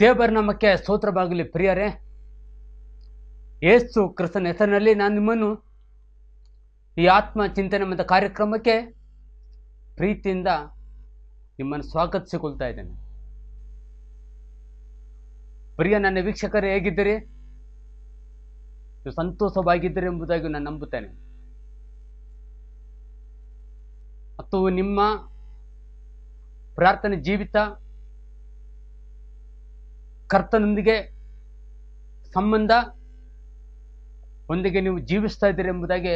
ದೇವರ ನಮ್ಮಕ್ಕೆ ಸ್ತೋತ್ರ ಪ್ರಿಯರೇ ಏಸು ಕ್ರಿಸ್ತನ ಹೆಸರಿನಲ್ಲಿ ನಾನು ನಿಮ್ಮನ್ನು ಈ ಆತ್ಮ ಚಿಂತನೆ ಮತ್ತು ಕಾರ್ಯಕ್ರಮಕ್ಕೆ ಪ್ರೀತಿಯಿಂದ ನಿಮ್ಮನ್ನು ಸ್ವಾಗತಿಸಿಕೊಳ್ತಾ ಇದ್ದೇನೆ ಪ್ರಿಯ ನನ್ನ ವೀಕ್ಷಕರು ಹೇಗಿದ್ದೀರಿ ನೀವು ಸಂತೋಷವಾಗಿದ್ದೀರಿ ಎಂಬುದಾಗಿ ನಾನು ನಂಬುತ್ತೇನೆ ಮತ್ತು ನಿಮ್ಮ ಪ್ರಾರ್ಥನೆ ಜೀವಿತ ಕರ್ತನೊಂದಿಗೆ ಸಂಬಂಧ ಒಂದಿಗೆ ನೀವು ಜೀವಿಸ್ತಾ ಇದ್ದೀರಿ ಎಂಬುದಾಗಿ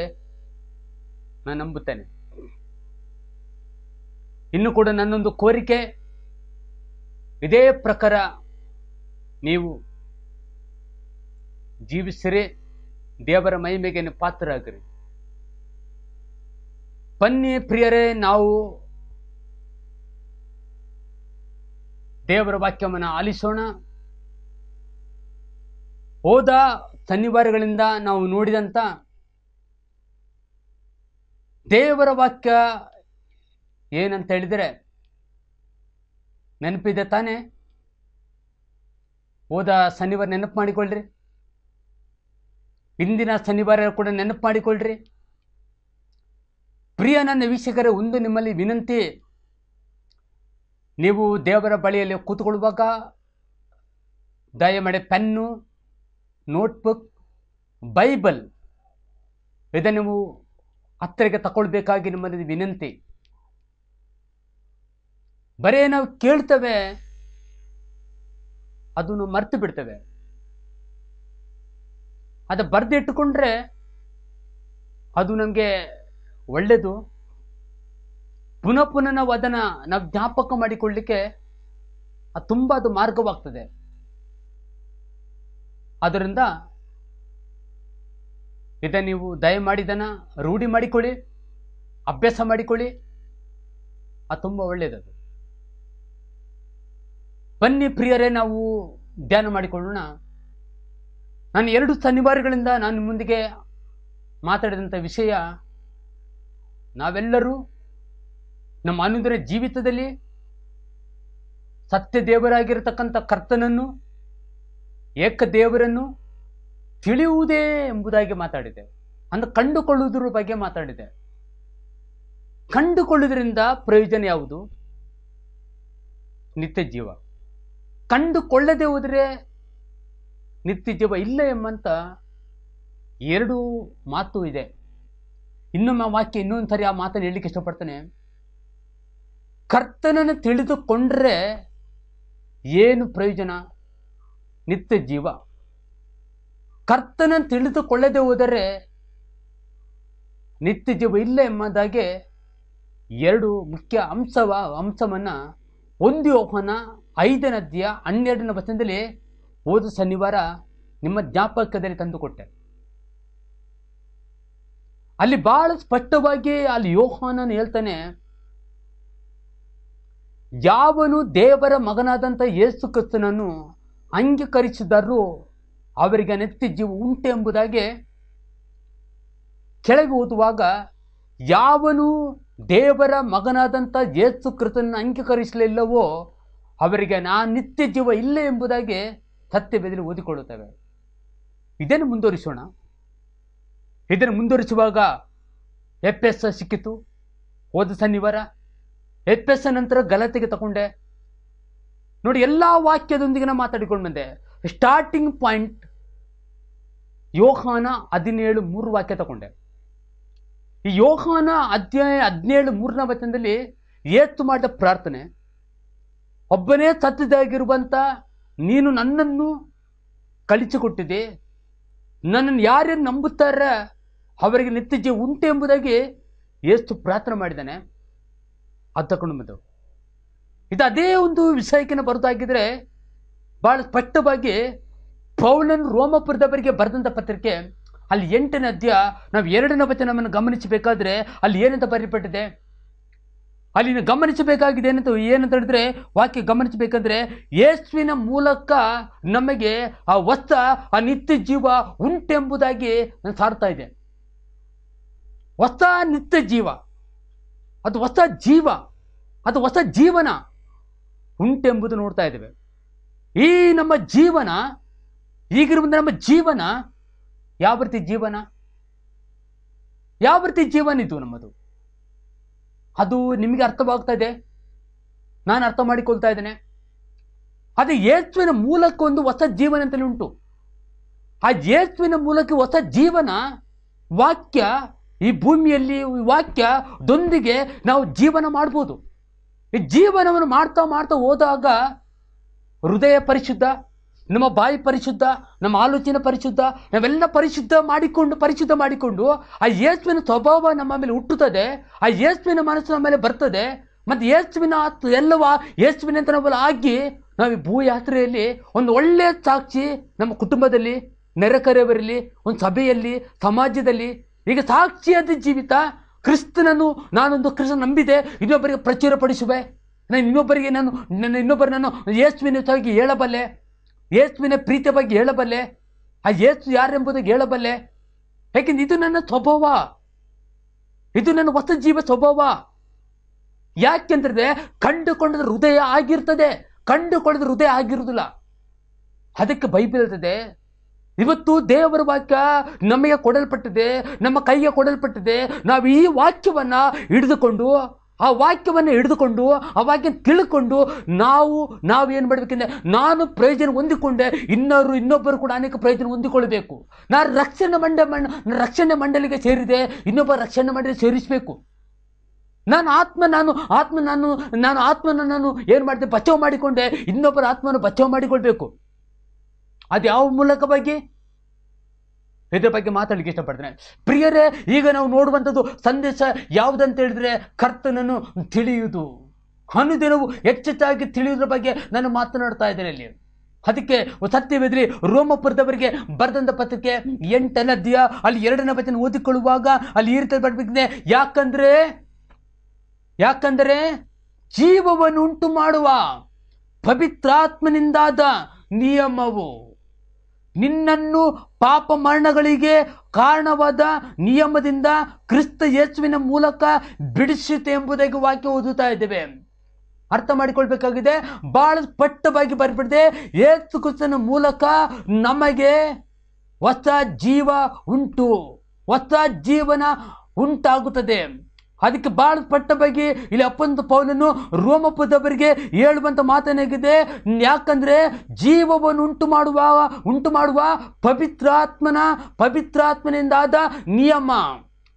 ನಾನು ನಂಬುತ್ತೇನೆ ಇನ್ನು ಕೂಡ ನನ್ನೊಂದು ಕೋರಿಕೆ ಇದೇ ಪ್ರಕಾರ ನೀವು ಜೀವಿಸಿರಿ ದೇವರ ಮಹಿಮೆಗೆ ಪಾತ್ರರಾಗಿರಿ ಬನ್ನಿ ಪ್ರಿಯರೇ ನಾವು ದೇವರ ವಾಕ್ಯವನ್ನು ಆಲಿಸೋಣ ಹೋದ ಶನಿವಾರಗಳಿಂದ ನಾವು ನೋಡಿದಂಥ ದೇವರ ವಾಕ್ಯ ಏನಂತ ಹೇಳಿದರೆ ನೆನಪಿದೆ ತಾನೇ ಹೋದ ಶನಿವಾರ ನೆನಪು ಮಾಡಿಕೊಳ್ಳ್ರಿ ಇಂದಿನ ಶನಿವಾರ ಕೂಡ ನೆನಪು ಮಾಡಿಕೊಳ್ಳ್ರಿ ಪ್ರಿಯ ನನ್ನ ವೀಕ್ಷಕರೇ ಒಂದು ನಿಮ್ಮಲ್ಲಿ ವಿನಂತಿ ನೀವು ದೇವರ ಬಳಿಯಲ್ಲಿ ಕೂತ್ಕೊಳ್ಳುವಾಗ ದಯಮಾಡಿ ಪೆನ್ನು ನೋಟ್ಬುಕ್ ಬೈಬಲ್ ಇದನ್ನು ನೀವು ಹತ್ತಿರಕ್ಕೆ ತಗೊಳ್ಬೇಕಾಗಿ ನಿಮ್ಮಲ್ಲಿ ವಿನಂತಿ ಬರೇ ನಾವು ಕೇಳ್ತೇವೆ ಅದನ್ನು ಮರೆತು ಬಿಡ್ತೇವೆ ಅದು ಬರೆದಿಟ್ಟುಕೊಂಡ್ರೆ ಅದು ನಮಗೆ ಒಳ್ಳೆಯದು ಪುನಃ ಪುನಃ ನಾವು ಅದನ್ನು ನಾವು ಜ್ಞಾಪಕ ಮಾಡಿಕೊಳ್ಳಲಿಕ್ಕೆ ಅದು ತುಂಬ ಅದು ಮಾರ್ಗವಾಗ್ತದೆ ಆದ್ದರಿಂದ ಇದನ್ನು ನೀವು ದಯ ಮಾಡಿದನ ರೂಢಿ ಮಾಡಿಕೊಳ್ಳಿ ಅಭ್ಯಾಸ ಮಾಡಿಕೊಳ್ಳಿ ಅದು ತುಂಬ ಒಳ್ಳೆಯದದು ಬನ್ನಿ ಪ್ರಿಯರೇ ನಾವು ಧ್ಯಾನ ಮಾಡಿಕೊಳ್ಳೋಣ ನಾನು ಎರಡು ಶನಿವಾರಗಳಿಂದ ನಾನು ಮುಂದಿಗೆ ಮಾತಾಡಿದಂಥ ವಿಷಯ ನಾವೆಲ್ಲರೂ ನಮ್ಮ ಅನುದರ ಜೀವಿತದಲ್ಲಿ ಸತ್ಯ ದೇವರಾಗಿರತಕ್ಕಂಥ ಕರ್ತನನ್ನು ಏಕದೇವರನ್ನು ತಿಳಿಯುವುದೇ ಎಂಬುದಾಗಿ ಮಾತಾಡಿದೆ ಅಂದ್ರೆ ಕಂಡುಕೊಳ್ಳುವುದರ ಬಗ್ಗೆ ಮಾತಾಡಿದೆ ಕಂಡುಕೊಳ್ಳುವುದರಿಂದ ಪ್ರಯೋಜನ ಯಾವುದು ನಿತ್ಯ ಜೀವ ಕಂಡುಕೊಳ್ಳದೆ ಹೋದರೆ ನಿತ್ಯ ಜೀವ ಇಲ್ಲ ಎಂಬಂತ ಎರಡು ಮಾತು ಇದೆ ಇನ್ನೊಮ್ಮೆ ವಾಕ್ಯ ಇನ್ನೊಂದು ಸರಿ ಆ ಮಾತನ್ನು ಹೇಳಲಿಕ್ಕೆ ಇಷ್ಟಪಡ್ತಾನೆ ಕರ್ತನನ್ನು ತಿಳಿದುಕೊಂಡ್ರೆ ಏನು ಪ್ರಯೋಜನ ನಿತ್ಯ ಜೀವ ಕರ್ತನನ್ನು ತಿಳಿದುಕೊಳ್ಳದೆ ಹೋದರೆ ನಿತ್ಯ ಜೀವ ಇಲ್ಲ ಎಂಬುದಾಗೆ ಎರಡು ಮುಖ್ಯ ಅಂಶವ ಅಂಶವನ್ನು ಒಂದು ಯೋಹನ ನದಿಯ ಹನ್ನೆರಡನೇ ವಚನದಲ್ಲಿ ಹೋದ ಶನಿವಾರ ನಿಮ್ಮ ಜ್ಞಾಪಕದಲ್ಲಿ ತಂದುಕೊಟ್ಟೆ ಅಲ್ಲಿ ಬಹಳ ಸ್ಪಷ್ಟವಾಗಿ ಅಲ್ಲಿ ಯೋಹಾನನು ಹೇಳ್ತಾನೆ ಯಾವನು ದೇವರ ಮಗನಾದಂಥ ಯೇಸು ಕ್ರಿಸ್ತನನ್ನು ಅಂಗೀಕರಿಸಿದರೂ ಅವರಿಗೆ ನೆತ್ತಿ ಜೀವ ಉಂಟೆ ಎಂಬುದಾಗಿ ಕೆಳಗೆ ಓದುವಾಗ ಯಾವನು ದೇವರ ಮಗನಾದಂಥ ಯೇಸು ಕೃತನ ಅಂಗೀಕರಿಸಲಿಲ್ಲವೋ ಅವರಿಗೆ ನಾ ನಿತ್ಯ ಜೀವ ಇಲ್ಲ ಎಂಬುದಾಗಿ ಸತ್ಯ ಬೆದರಿ ಓದಿಕೊಳ್ಳುತ್ತವೆ ಇದನ್ನು ಮುಂದುವರಿಸೋಣ ಇದನ್ನು ಮುಂದುವರಿಸುವಾಗ ಎಫ್ ಸಿಕ್ಕಿತು ಹೋದ ಸನಿವಾರ ಎಫ್ ನಂತರ ಗಲತಿಗೆ ತಗೊಂಡೆ ನೋಡಿ ಎಲ್ಲ ವಾಕ್ಯದೊಂದಿಗೆ ನಾನು ಮಾತಾಡಿಕೊಂಡು ಬಂದೆ ಸ್ಟಾರ್ಟಿಂಗ್ ಪಾಯಿಂಟ್ ಯೋಹಾನ ಹದಿನೇಳು ಮೂರು ವಾಕ್ಯ ತಗೊಂಡೆ ಈ ಯೋಹಾನ ಅಧ್ಯಾಯ ಹದಿನೇಳು ಮೂರನೇ ವಚನದಲ್ಲಿ ಏತ್ತು ಮಾಡಿದ ಪ್ರಾರ್ಥನೆ ಒಬ್ಬನೇ ಸತ್ತದಾಗಿರುವಂಥ ನೀನು ನನ್ನನ್ನು ಕಳಿಸಿಕೊಟ್ಟಿದೆ ನನ್ನನ್ನು ಯಾರ್ಯಾರು ನಂಬುತ್ತಾರ ಅವರಿಗೆ ನಿತ್ಯಜೆ ಉಂಟು ಎಂಬುದಾಗಿ ಏಸ್ತು ಪ್ರಾರ್ಥನೆ ಮಾಡಿದ್ದಾನೆ ಅದು ತಗೊಂಡು ಬಂದವು ಇದು ಅದೇ ಒಂದು ವಿಷಯಕ್ಕೆ ಬರೋದಾಗಿದ್ರೆ ಭಾಳ ಸ್ಪಷ್ಟವಾಗಿ ಪೌಲನ್ ರೋಮಪುರದವರಿಗೆ ಬರೆದಂಥ ಪತ್ರಿಕೆ ಅಲ್ಲಿ ಎಂಟನೇ ಅಧ್ಯ ನಾವು ಎರಡನೇ ವಚನವನ್ನು ಗಮನಿಸಬೇಕಾದ್ರೆ ಅಲ್ಲಿ ಏನಂತ ಬರೀಪಟ್ಟಿದೆ ಅಲ್ಲಿ ಗಮನಿಸಬೇಕಾಗಿದೆ ಏನಂತ ಏನಂತ ಹೇಳಿದ್ರೆ ವಾಕ್ಯ ಗಮನಿಸಬೇಕಂದ್ರೆ ಯೇಸುವಿನ ಮೂಲಕ ನಮಗೆ ಆ ಹೊಸ ಆ ನಿತ್ಯ ಜೀವ ಉಂಟೆಂಬುದಾಗಿ ನಾನು ಸಾರ್ತಾ ಇದೆ ಹೊಸ ನಿತ್ಯ ಜೀವ ಅದು ಹೊಸ ಜೀವ ಅದು ಹೊಸ ಜೀವನ ಉಂಟೆಂಬುದು ನೋಡ್ತಾ ಇದ್ದೇವೆ ಈ ನಮ್ಮ ಜೀವನ ಈಗಿರುವಂಥ ನಮ್ಮ ಜೀವನ ಯಾವ ರೀತಿ ಜೀವನ ಯಾವ ರೀತಿ ಜೀವನ ಇದು ನಮ್ಮದು ಅದು ನಿಮಗೆ ಅರ್ಥವಾಗ್ತಾ ಇದೆ ನಾನು ಅರ್ಥ ಮಾಡಿಕೊಳ್ತಾ ಇದ್ದೇನೆ ಅದು ಯೇಸುವಿನ ಮೂಲಕ ಒಂದು ಹೊಸ ಜೀವನ ಅಂತಲೇ ಉಂಟು ಆ ಯೇಸುವಿನ ಮೂಲಕ ಹೊಸ ಜೀವನ ವಾಕ್ಯ ಈ ಭೂಮಿಯಲ್ಲಿ ವಾಕ್ಯದೊಂದಿಗೆ ನಾವು ಜೀವನ ಮಾಡ್ಬೋದು ಈ ಜೀವನವನ್ನು ಮಾಡ್ತಾ ಮಾಡ್ತಾ ಹೋದಾಗ ಹೃದಯ ಪರಿಶುದ್ಧ ನಮ್ಮ ಬಾಯಿ ಪರಿಶುದ್ಧ ನಮ್ಮ ಆಲೋಚನೆ ಪರಿಶುದ್ಧ ನಾವೆಲ್ಲ ಪರಿಶುದ್ಧ ಮಾಡಿಕೊಂಡು ಪರಿಶುದ್ಧ ಮಾಡಿಕೊಂಡು ಆ ಯೇಸುವಿನ ಸ್ವಭಾವ ನಮ್ಮ ಮೇಲೆ ಹುಟ್ಟುತ್ತದೆ ಆ ಯೇಸುವಿನ ಮನಸ್ಸು ನಮ್ಮ ಮೇಲೆ ಬರ್ತದೆ ಮತ್ತು ಯೇಸುವಿನ ಎಲ್ಲವ ಯೇಸುವಿನ ಅಂತ ಆಗಿ ನಾವು ಈ ಭೂಯಾತ್ರೆಯಲ್ಲಿ ಒಂದು ಒಳ್ಳೆಯ ಸಾಕ್ಷಿ ನಮ್ಮ ಕುಟುಂಬದಲ್ಲಿ ನೆರೆಕರೆಯವರಲ್ಲಿ ಒಂದು ಸಭೆಯಲ್ಲಿ ಸಮಾಜದಲ್ಲಿ ಈಗ ಸಾಕ್ಷಿಯಾದ ಜೀವಿತ ಕ್ರಿಸ್ತನನ್ನು ನಾನೊಂದು ಕ್ರಿಸ್ತ ನಂಬಿದೆ ಇನ್ನೊಬ್ಬರಿಗೆ ಪ್ರಚುರಪಡಿಸುವೆ ನಾನು ಇನ್ನೊಬ್ಬರಿಗೆ ನಾನು ನನ್ನ ಇನ್ನೊಬ್ಬರು ನಾನು ಯೇಸುವಿನ ಬಗ್ಗೆ ಹೇಳಬಲ್ಲೆ ಯೇಸುವಿನ ಪ್ರೀತಿಯ ಬಗ್ಗೆ ಹೇಳಬಲ್ಲೆ ಆ ಯೇಸು ಯಾರೆಂಬುದಾಗಿ ಹೇಳಬಲ್ಲೆ ಯಾಕೆಂದ್ರೆ ಇದು ನನ್ನ ಸ್ವಭಾವ ಇದು ನನ್ನ ಹೊಸ ಜೀವ ಸ್ವಭಾವ ಯಾಕೆಂದ್ರೆ ಕಂಡುಕೊಂಡದ ಹೃದಯ ಆಗಿರ್ತದೆ ಕಂಡುಕೊಳ್ಳದ ಹೃದಯ ಆಗಿರುವುದಿಲ್ಲ ಅದಕ್ಕೆ ಬೈಬಲ್ ಇರ್ತದೆ ಇವತ್ತು ದೇವರ ವಾಕ್ಯ ನಮಗೆ ಕೊಡಲ್ಪಟ್ಟಿದೆ ನಮ್ಮ ಕೈಗೆ ಕೊಡಲ್ಪಟ್ಟಿದೆ ನಾವು ಈ ವಾಕ್ಯವನ್ನು ಹಿಡಿದುಕೊಂಡು ಆ ವಾಕ್ಯವನ್ನು ಹಿಡಿದುಕೊಂಡು ಆ ವಾಕ್ಯ ತಿಳ್ಕೊಂಡು ನಾವು ನಾವು ಏನು ಮಾಡಬೇಕೆಂದ್ರೆ ನಾನು ಪ್ರಯೋಜನ ಹೊಂದಿಕೊಂಡೆ ಇನ್ನೊರು ಇನ್ನೊಬ್ಬರು ಕೂಡ ಅನೇಕ ಪ್ರಯೋಜನ ಹೊಂದಿಕೊಳ್ಳಬೇಕು ನಾನು ರಕ್ಷಣೆ ಮಂಡ ರಕ್ಷಣೆ ಮಂಡಳಿಗೆ ಸೇರಿದೆ ಇನ್ನೊಬ್ಬ ರಕ್ಷಣೆ ಮಂಡಳಿ ಸೇರಿಸಬೇಕು ನಾನು ಆತ್ಮ ನಾನು ಆತ್ಮ ನಾನು ನಾನು ಆತ್ಮನ ನಾನು ಏನು ಮಾಡಿದೆ ಬಚಾವ್ ಮಾಡಿಕೊಂಡೆ ಇನ್ನೊಬ್ಬರ ಆತ್ಮನ ಬಚಾವ್ ಮಾಡಿಕೊಳ್ಬೇಕು ಅದು ಯಾವ ಮೂಲಕವಾಗಿ ಇದ್ರ ಬಗ್ಗೆ ಮಾತಾಡಲಿಕ್ಕೆ ಇಷ್ಟಪಡ್ತೇನೆ ಪ್ರಿಯರೇ ಈಗ ನಾವು ನೋಡುವಂಥದ್ದು ಸಂದೇಶ ಯಾವುದಂತ ಹೇಳಿದ್ರೆ ಕರ್ತನನ್ನು ತಿಳಿಯುವುದು ಅನುದಿನವು ಹೆಚ್ಚೆಚ್ಚಾಗಿ ತಿಳಿಯುವುದರ ಬಗ್ಗೆ ನಾನು ಮಾತನಾಡ್ತಾ ಇದ್ದೇನೆ ಅಲ್ಲಿ ಅದಕ್ಕೆ ಸತ್ಯವೇದ್ರಿ ರೋಮಪುರದವರಿಗೆ ಬರೆದಂಥ ಪತ್ರಿಕೆ ದಿಯ ಅಲ್ಲಿ ಎರಡನೇ ವಚನ ಓದಿಕೊಳ್ಳುವಾಗ ಅಲ್ಲಿ ಈ ರೀತಿ ಬರ್ಬೇಕಿದೆ ಯಾಕಂದರೆ ಯಾಕಂದರೆ ಜೀವವನ್ನು ಉಂಟು ಮಾಡುವ ಪವಿತ್ರಾತ್ಮನಿಂದಾದ ನಿಯಮವು ನಿನ್ನನ್ನು ಪಾಪ ಮರಣಗಳಿಗೆ ಕಾರಣವಾದ ನಿಯಮದಿಂದ ಕ್ರಿಸ್ತ ಯೇಸುವಿನ ಮೂಲಕ ಬಿಡಿಸುತ್ತೆ ಎಂಬುದಾಗಿ ವಾಕ್ಯ ಓದುತ್ತಾ ಇದ್ದೇವೆ ಅರ್ಥ ಮಾಡಿಕೊಳ್ಬೇಕಾಗಿದೆ ಬಹಳ ಸ್ಪಷ್ಟವಾಗಿ ಬರ್ಬಿಡದೆ ಏಸು ಕ್ರಿಸ್ತನ ಮೂಲಕ ನಮಗೆ ಹೊಸ ಜೀವ ಉಂಟು ಹೊಸ ಜೀವನ ಉಂಟಾಗುತ್ತದೆ ಅದಕ್ಕೆ ಪಟ್ಟ ಬಗ್ಗೆ ಇಲ್ಲಿ ಅಪ್ಪಂತ ಪೌಲನು ರೋಮಪ್ಪದವರಿಗೆ ಹೇಳುವಂಥ ಮಾತನಾಗಿದೆ ಯಾಕಂದರೆ ಉಂಟು ಮಾಡುವ ಉಂಟು ಮಾಡುವ ಪವಿತ್ರಾತ್ಮನ ಪವಿತ್ರಾತ್ಮನಿಂದಾದ ನಿಯಮ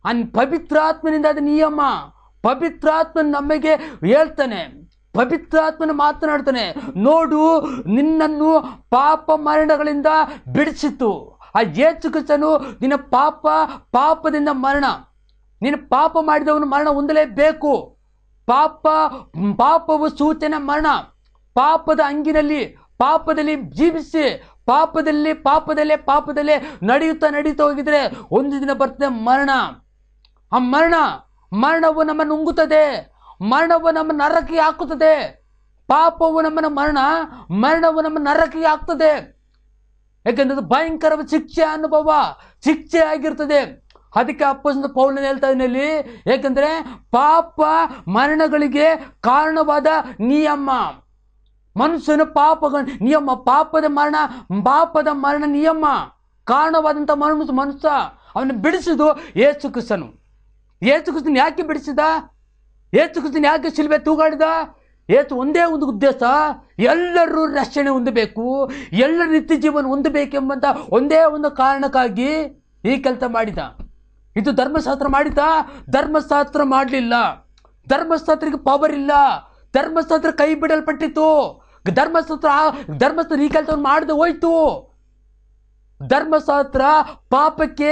ಅನ್ ಪವಿತ್ರಾತ್ಮನಿಂದಾದ ನಿಯಮ ಪವಿತ್ರಾತ್ಮನ ನಮಗೆ ಹೇಳ್ತಾನೆ ಪವಿತ್ರಾತ್ಮನ ಮಾತನಾಡ್ತಾನೆ ನೋಡು ನಿನ್ನನ್ನು ಪಾಪ ಮರಣಗಳಿಂದ ಬಿಡಿಸಿತು ಆ ಏಚುಕನು ನಿನ್ನ ಪಾಪ ಪಾಪದಿಂದ ಮರಣ ನೀನು ಪಾಪ ಮಾಡಿದವನು ಮರಣ ಹೊಂದಲೇಬೇಕು ಪಾಪ ಪಾಪವು ಸೂಚನೆ ಮರಣ ಪಾಪದ ಅಂಗಿನಲ್ಲಿ ಪಾಪದಲ್ಲಿ ಜೀವಿಸಿ ಪಾಪದಲ್ಲಿ ಪಾಪದಲ್ಲೇ ಪಾಪದಲ್ಲೇ ನಡೆಯುತ್ತಾ ನಡೆಯುತ್ತಾ ಹೋಗಿದ್ರೆ ಒಂದು ದಿನ ಬರ್ತದೆ ಮರಣ ಆ ಮರಣ ಮರಣವು ನಮ್ಮನ್ನು ನುಂಗುತ್ತದೆ ಮರಣವು ನಮ್ಮ ನರಕಿ ಹಾಕುತ್ತದೆ ಪಾಪವು ನಮ್ಮನ್ನು ಮರಣ ಮರಣವು ನಮ್ಮ ನರಕಿ ಹಾಕ್ತದೆ ಯಾಕೆಂದ್ರೆ ಭಯಂಕರ ಶಿಕ್ಷೆ ಅನುಭವ ಶಿಕ್ಷೆ ಆಗಿರ್ತದೆ ಅದಕ್ಕೆ ಅಪ್ಪಸಂದ ಪೌಲನ ಹೇಳ್ತಾ ಇದ್ದೀನಿ ಏಕೆಂದರೆ ಪಾಪ ಮರಣಗಳಿಗೆ ಕಾರಣವಾದ ನಿಯಮ ಮನುಷ್ಯನ ಪಾಪ ನಿಯಮ ಪಾಪದ ಮರಣ ಪಾಪದ ಮರಣ ನಿಯಮ ಕಾರಣವಾದಂಥ ಮನುಷ್ಯ ಮನುಷ್ಯ ಅವನು ಬಿಡಿಸಿದು ಏಸು ಕ್ರಿಸ್ತನು ಏಸು ಕ್ರಿಸ್ತನ್ ಯಾಕೆ ಬಿಡಿಸಿದ ಏಸು ಕ್ರಿಸ್ತನ್ ಯಾಕೆ ಶಿಲ್ಬೆ ತೂಗಾಡಿದ ಏಸು ಒಂದೇ ಒಂದು ಉದ್ದೇಶ ಎಲ್ಲರೂ ರಕ್ಷಣೆ ಹೊಂದಬೇಕು ಎಲ್ಲರ ನಿತ್ಯ ಜೀವನ ಹೊಂದಬೇಕೆಂಬಂಥ ಒಂದೇ ಒಂದು ಕಾರಣಕ್ಕಾಗಿ ಈ ಕೆಲಸ ಮಾಡಿದ ಇದು ಧರ್ಮಶಾಸ್ತ್ರ ಮಾಡಿತಾ ಧರ್ಮಶಾಸ್ತ್ರ ಮಾಡಲಿಲ್ಲ ಧರ್ಮಶಾಸ್ತ್ರಕ್ಕೆ ಪವರ್ ಇಲ್ಲ ಧರ್ಮಶಾಸ್ತ್ರ ಕೈ ಬಿಡಲ್ಪಟ್ಟಿತ್ತು ಧರ್ಮಶಾಸ್ತ್ರ ಧರ್ಮಶಾಸ್ತ್ರ ಈ ಕೆಲಸವನ್ನು ಮಾಡದೆ ಹೋಯ್ತು ಧರ್ಮಶಾಸ್ತ್ರ ಪಾಪಕ್ಕೆ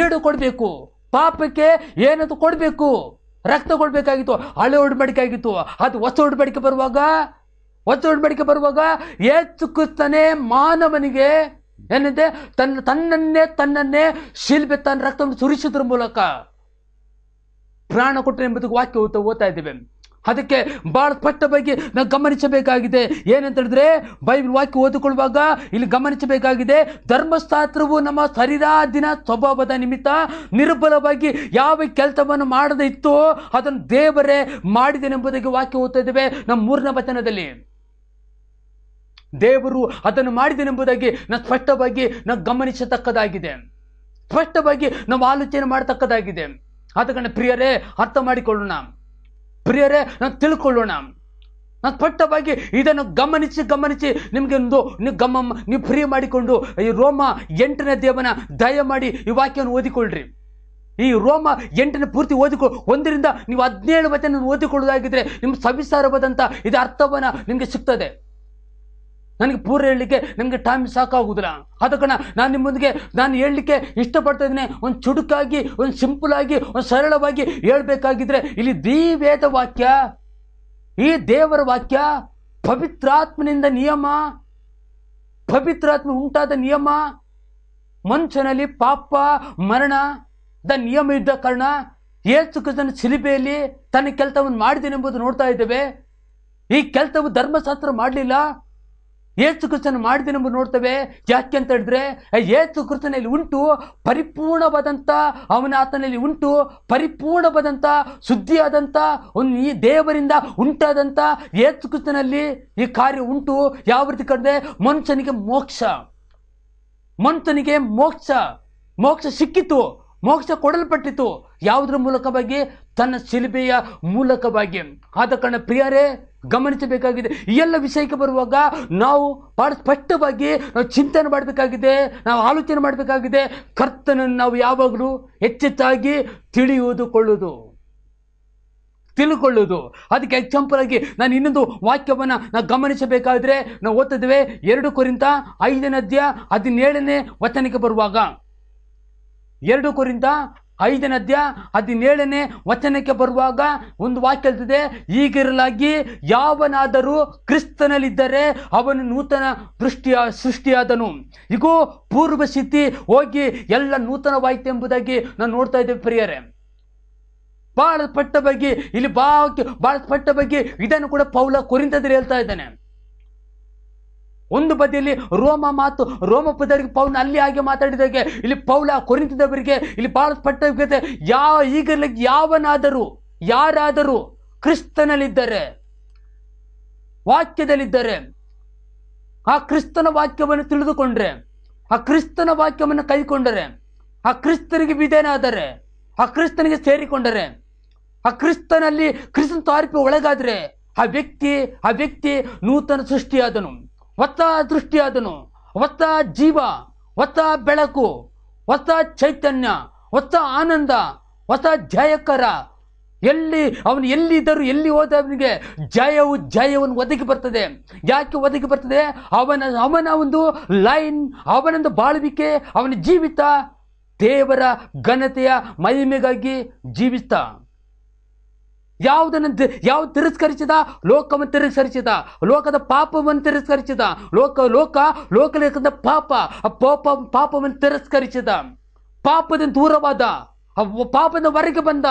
ಈಡು ಕೊಡಬೇಕು ಪಾಪಕ್ಕೆ ಏನದು ಕೊಡಬೇಕು ರಕ್ತ ಕೊಡಬೇಕಾಗಿತ್ತು ಹಳೆ ಉಡ್ಬಡಿಕೆ ಆಗಿತ್ತು ಅದು ಹೊಸ ಉಡ್ಬಡಿಕೆ ಬರುವಾಗ ಹೊಸ ಉಡ್ಬಡಿಕೆ ಬರುವಾಗ ಏಚು ಮಾನವನಿಗೆ ಏನಿದೆ ತನ್ನ ತನ್ನನ್ನೇ ತನ್ನನ್ನೇ ಶಿಲ್ಬೆ ತನ್ನ ರಕ್ತವನ್ನು ಸುರಿಸಿದ್ರ ಮೂಲಕ ಪ್ರಾಣ ಕೊಟ್ಟರೆ ಎಂಬುದಕ್ಕೆ ವಾಕ್ಯ ಓದ್ತಾ ಇದ್ದೇವೆ ಅದಕ್ಕೆ ಬಹಳ ಸ್ಪಷ್ಟವಾಗಿ ನಾವು ಗಮನಿಸಬೇಕಾಗಿದೆ ಏನಂತ ಹೇಳಿದ್ರೆ ಬೈಬಲ್ ವಾಕ್ಯ ಓದಿಕೊಳ್ಳುವಾಗ ಇಲ್ಲಿ ಗಮನಿಸಬೇಕಾಗಿದೆ ಧರ್ಮಶಾಸ್ತ್ರವು ನಮ್ಮ ಶರೀರಾದಿನ ಸ್ವಭಾವದ ನಿಮಿತ್ತ ನಿರ್ಬಲವಾಗಿ ಯಾವ ಕೆಲಸವನ್ನು ಮಾಡದೇ ಇತ್ತು ಅದನ್ನು ದೇವರೇ ಮಾಡಿದನೆಂಬುದಕ್ಕೆ ವಾಕ್ಯ ಓದ್ತಾ ಇದ್ದೇವೆ ನಮ್ಮ ಮೂರನೇ ವಚನದಲ್ಲಿ ದೇವರು ಅದನ್ನು ಮಾಡಿದನೆಂಬುದಾಗಿ ನಾ ಸ್ಪಷ್ಟವಾಗಿ ನಾನು ಗಮನಿಸತಕ್ಕದಾಗಿದೆ ಸ್ಪಷ್ಟವಾಗಿ ನಾವು ಆಲೋಚನೆ ಮಾಡತಕ್ಕದಾಗಿದೆ ಆದ ಕಾರಣ ಪ್ರಿಯರೇ ಅರ್ಥ ಮಾಡಿಕೊಳ್ಳೋಣ ಪ್ರಿಯರೇ ನಾವು ತಿಳ್ಕೊಳ್ಳೋಣ ನಾನು ಸ್ಪಷ್ಟವಾಗಿ ಇದನ್ನು ಗಮನಿಸಿ ಗಮನಿಸಿ ನಿಮಗೆ ಒಂದು ನೀವು ಗಮ ನೀವು ಫ್ರೀ ಮಾಡಿಕೊಂಡು ಈ ರೋಮ ಎಂಟನೇ ದೇವನ ದಯ ಮಾಡಿ ಈ ವಾಕ್ಯವನ್ನು ಓದಿಕೊಳ್ಳ್ರಿ ಈ ರೋಮ ಎಂಟನೇ ಪೂರ್ತಿ ಓದಿಕೊ ಒಂದರಿಂದ ನೀವು ಹದಿನೇಳು ವಚನ ಓದಿಕೊಳ್ಳೋದಾಗಿದ್ದರೆ ನಿಮ್ಮ ಸವಿಸಾರವಾದಂಥ ಇದು ಅರ್ಥವನ್ನು ನಿಮಗೆ ಸಿಗ್ತದೆ ನನಗೆ ಪೂರ ಹೇಳಲಿಕ್ಕೆ ನನಗೆ ಟೈಮ್ ಸಾಕಾಗುವುದಿಲ್ಲ ಆದ ಕಣ ನಾನು ನಿಮ್ಮೊಂದಿಗೆ ನಾನು ಹೇಳಲಿಕ್ಕೆ ಇಷ್ಟಪಡ್ತಾ ಇದ್ದೀನಿ ಒಂದು ಚುಡುಕಾಗಿ ಒಂದು ಸಿಂಪಲ್ ಆಗಿ ಒಂದು ಸರಳವಾಗಿ ಹೇಳಬೇಕಾಗಿದ್ದರೆ ಇಲ್ಲಿ ದಿ ವೇದ ವಾಕ್ಯ ಈ ದೇವರ ವಾಕ್ಯ ಪವಿತ್ರಾತ್ಮನಿಂದ ನಿಯಮ ಪವಿತ್ರಾತ್ಮ ಉಂಟಾದ ನಿಯಮ ಮನುಷ್ಯನಲ್ಲಿ ಪಾಪ ಮರಣ ದ ನಿಯಮ ಇದ್ದ ಕಾರಣ ಏಸು ಸಿಲಿಬೆಯಲ್ಲಿ ತನ್ನ ಕೆಲಸವನ್ನು ಮಾಡಿದ್ದೇನೆ ಎಂಬುದು ನೋಡ್ತಾ ಇದ್ದೇವೆ ಈ ಕೆಲಸವು ಧರ್ಮಶಾಸ್ತ್ರ ಮಾಡಲಿಲ್ಲ ಏಸು ಮಾಡಿದೆ ಮಾಡಿದೆನೆಂಬ ನೋಡ್ತೇವೆ ಯಾಕೆ ಅಂತ ಹೇಳಿದ್ರೆ ಏಸು ಕೃತನಲ್ಲಿ ಉಂಟು ಪರಿಪೂರ್ಣವಾದಂಥ ಅವನ ಆತನಲ್ಲಿ ಉಂಟು ಪರಿಪೂರ್ಣವಾದಂಥ ಶುದ್ಧಿಯಾದಂಥ ಒಂದು ಈ ದೇವರಿಂದ ಉಂಟಾದಂಥ ಏಸು ಕೃತನಲ್ಲಿ ಈ ಕಾರ್ಯ ಉಂಟು ಯಾವ ರೀತಿ ಕಂಡ್ರೆ ಮನುಷ್ಯನಿಗೆ ಮೋಕ್ಷ ಮನುಷ್ಯನಿಗೆ ಮೋಕ್ಷ ಮೋಕ್ಷ ಸಿಕ್ಕಿತು ಮೋಕ್ಷ ಕೊಡಲ್ಪಟ್ಟಿತು ಯಾವುದರ ಮೂಲಕವಾಗಿ ತನ್ನ ಶಿಲ್ಬೆಯ ಮೂಲಕವಾಗಿ ಆದ ಕಾರಣ ಪ್ರಿಯರೇ ಗಮನಿಸಬೇಕಾಗಿದೆ ಈ ಎಲ್ಲ ವಿಷಯಕ್ಕೆ ಬರುವಾಗ ನಾವು ಭಾಳ ಸ್ಪಷ್ಟವಾಗಿ ನಾವು ಚಿಂತನೆ ಮಾಡಬೇಕಾಗಿದೆ ನಾವು ಆಲೋಚನೆ ಮಾಡಬೇಕಾಗಿದೆ ಕರ್ತನನ್ನು ನಾವು ಯಾವಾಗಲೂ ಹೆಚ್ಚೆಚ್ಚಾಗಿ ತಿಳಿಯುವುದು ಕೊಳ್ಳುವುದು ತಿಳ್ಕೊಳ್ಳೋದು ಅದಕ್ಕೆ ಎಕ್ಸಾಂಪಲ್ ಆಗಿ ನಾನು ಇನ್ನೊಂದು ವಾಕ್ಯವನ್ನು ನಾವು ಗಮನಿಸಬೇಕಾದ್ರೆ ನಾವು ಓದ್ತಿದ್ದೇವೆ ಎರಡು ಕುರಿತ ಐದನೇ ಅಧ್ಯಾಯ ಹದಿನೇಳನೇ ವಚನಕ್ಕೆ ಬರುವಾಗ ಎರಡು ಕುರಿತ ಅಧ್ಯ ಹದಿನೇಳನೇ ವಚನಕ್ಕೆ ಬರುವಾಗ ಒಂದು ವಾಕ್ಯ ಹೇಳ್ತಿದೆ ಈಗಿರಲಾಗಿ ಯಾವನಾದರೂ ಕ್ರಿಸ್ತನಲ್ಲಿದ್ದರೆ ಅವನು ನೂತನ ದೃಷ್ಟಿಯ ಸೃಷ್ಟಿಯಾದನು ಇಗು ಪೂರ್ವ ಸ್ಥಿತಿ ಹೋಗಿ ಎಲ್ಲ ನೂತನವಾಯಿತು ಎಂಬುದಾಗಿ ನಾನು ನೋಡ್ತಾ ಇದ್ದೇವೆ ಪ್ರಿಯರೇ ಬಹಳ ಪಟ್ಟ ಬಗ್ಗೆ ಇಲ್ಲಿ ಬಾ ಬಹಳ ಪಟ್ಟ ಬಗ್ಗೆ ಇದನ್ನು ಕೂಡ ಪೌಲ ಕೊರಿಂತದ್ರೆ ಹೇಳ್ತಾ ಇದ್ದಾನೆ ಒಂದು ಬದಿಯಲ್ಲಿ ರೋಮ ಮಾತು ರೋಮ ಪದರಿಗೆ ಪೌಲ್ನ ಅಲ್ಲಿ ಹಾಗೆ ಮಾತಾಡಿದಾಗೆ ಇಲ್ಲಿ ಪೌಲ ಕೊರಿಂತದವರಿಗೆ ಇಲ್ಲಿ ಬಹಳ ಯಾವ ಈಗಲೇ ಯಾವನಾದರೂ ಯಾರಾದರೂ ಕ್ರಿಸ್ತನಲ್ಲಿದ್ದರೆ ವಾಕ್ಯದಲ್ಲಿದ್ದರೆ ಆ ಕ್ರಿಸ್ತನ ವಾಕ್ಯವನ್ನು ತಿಳಿದುಕೊಂಡ್ರೆ ಆ ಕ್ರಿಸ್ತನ ವಾಕ್ಯವನ್ನು ಕೈಕೊಂಡರೆ ಆ ಕ್ರಿಸ್ತನಿಗೆ ವಿಧೇನಾದರೆ ಆ ಕ್ರಿಸ್ತನಿಗೆ ಸೇರಿಕೊಂಡರೆ ಆ ಕ್ರಿಸ್ತನಲ್ಲಿ ಕ್ರಿಸ್ತನ ತಾರ್ಪಿ ಒಳಗಾದರೆ ಆ ವ್ಯಕ್ತಿ ಆ ವ್ಯಕ್ತಿ ನೂತನ ಸೃಷ್ಟಿಯಾದನು ಒತ್ತ ದೃಷ್ಟಿ ಅದನು ಒತ್ತ ಜೀವ ಒತ್ತ ಬೆಳಕು ಹೊಸ ಚೈತನ್ಯ ಹೊಸ ಆನಂದ ಹೊಸ ಜಯಕರ ಎಲ್ಲಿ ಅವನು ಎಲ್ಲಿದ್ದರೂ ಎಲ್ಲಿ ಹೋದ ಅವನಿಗೆ ಜಯವು ಜಯವನ್ನು ಒದಗಿ ಬರ್ತದೆ ಯಾಕೆ ಒದಗಿ ಬರ್ತದೆ ಅವನ ಅವನ ಒಂದು ಲೈನ್ ಅವನೊಂದು ಬಾಳ್ವಿಕೆ ಅವನ ಜೀವಿತ ದೇವರ ಘನತೆಯ ಮಹಿಮೆಗಾಗಿ ಜೀವಿಸ್ತಾ ಯಾವುದನ್ನು ಯಾವ ತಿರಸ್ಕರಿಸಿದ ಲೋಕವನ್ನು ತಿರಸ್ಕರಿಸಿದ ಲೋಕದ ಪಾಪವನ್ನು ತಿರಸ್ಕರಿಸಿದ ಲೋಕ ಲೋಕ ಲೋಕದ ಪಾಪ ಆ ಪಾಪ ಪಾಪವನ್ನು ತಿರಸ್ಕರಿಸಿದ ಪಾಪದಿಂದ ದೂರವಾದ ಪಾಪದ ಹೊರಗೆ ಬಂದ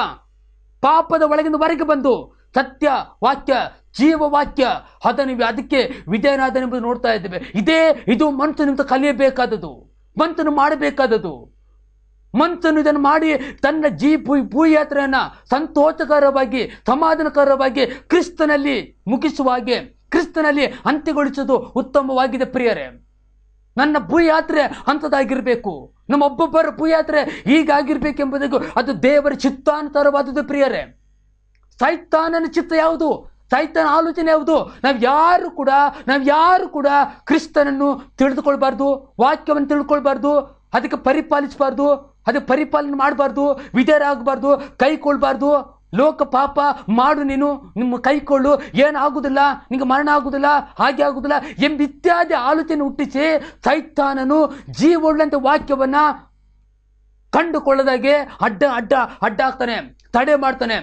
ಪಾಪದ ಒಳಗಿನ ಹೊರಗೆ ಬಂದು ಸತ್ಯ ವಾಕ್ಯ ಜೀವ ವಾಕ್ಯ ಅದನ್ನು ಅದಕ್ಕೆ ವಿಧೇಯನಾದನೆಂಬುದು ನೋಡ್ತಾ ಇದ್ದೇವೆ ಇದೇ ಇದು ಮನಸ್ಸು ನಿಮ್ದು ಕಲಿಯಬೇಕಾದದ್ದು ಮನಸ್ಸನ್ನು ಮಾಡಬೇಕಾದದ್ದು ಮಂತನು ಇದನ್ನು ಮಾಡಿ ತನ್ನ ಜೀ ಪೂಯಾತ್ರೆಯನ್ನು ಸಂತೋಷಕರವಾಗಿ ಸಮಾಧಾನಕರವಾಗಿ ಕ್ರಿಸ್ತನಲ್ಲಿ ಮುಗಿಸುವ ಹಾಗೆ ಕ್ರಿಸ್ತನಲ್ಲಿ ಅಂತ್ಯಗೊಳಿಸೋದು ಉತ್ತಮವಾಗಿದೆ ಪ್ರಿಯರೇ ನನ್ನ ಭೂಯಾತ್ರೆ ಅಂಥದ್ದಾಗಿರಬೇಕು ಒಬ್ಬೊಬ್ಬರ ಭೂಯಾತ್ರೆ ಹೀಗಾಗಿರ್ಬೇಕೆಂಬುದಕ್ಕೂ ಅದು ದೇವರ ಚಿತ್ತಾನುಸಾರವಾದದ್ದು ಪ್ರಿಯರೇ ಸೈತಾನನ ಚಿತ್ತ ಯಾವುದು ಸೈತಾನ ಆಲೋಚನೆ ಯಾವುದು ನಾವು ಯಾರು ಕೂಡ ನಾವು ಯಾರು ಕೂಡ ಕ್ರಿಸ್ತನನ್ನು ತಿಳಿದುಕೊಳ್ಬಾರ್ದು ವಾಕ್ಯವನ್ನು ತಿಳ್ಕೊಳ್ಬಾರ್ದು ಅದಕ್ಕೆ ಪರಿಪಾಲಿಸಬಾರ್ದು ಅದು ಪರಿಪಾಲನೆ ಮಾಡಬಾರ್ದು ಆಗಬಾರ್ದು ಕೈಕೊಳ್ಬಾರ್ದು ಲೋಕ ಪಾಪ ಮಾಡು ನೀನು ನಿಮ್ಮ ಕೈಕೊಳ್ಳು ಏನಾಗುವುದಿಲ್ಲ ನಿಮಗೆ ಮರಣ ಆಗೋದಿಲ್ಲ ಹಾಗೆ ಆಗುವುದಿಲ್ಲ ಇತ್ಯಾದಿ ಆಲೋಚನೆ ಹುಟ್ಟಿಸಿ ಸೈತಾನನು ಜೀವಳ್ಳಂತ ವಾಕ್ಯವನ್ನು ಕಂಡುಕೊಳ್ಳದಾಗೆ ಅಡ್ಡ ಅಡ್ಡ ಅಡ್ಡ ಆಗ್ತಾನೆ ತಡೆ ಮಾಡ್ತಾನೆ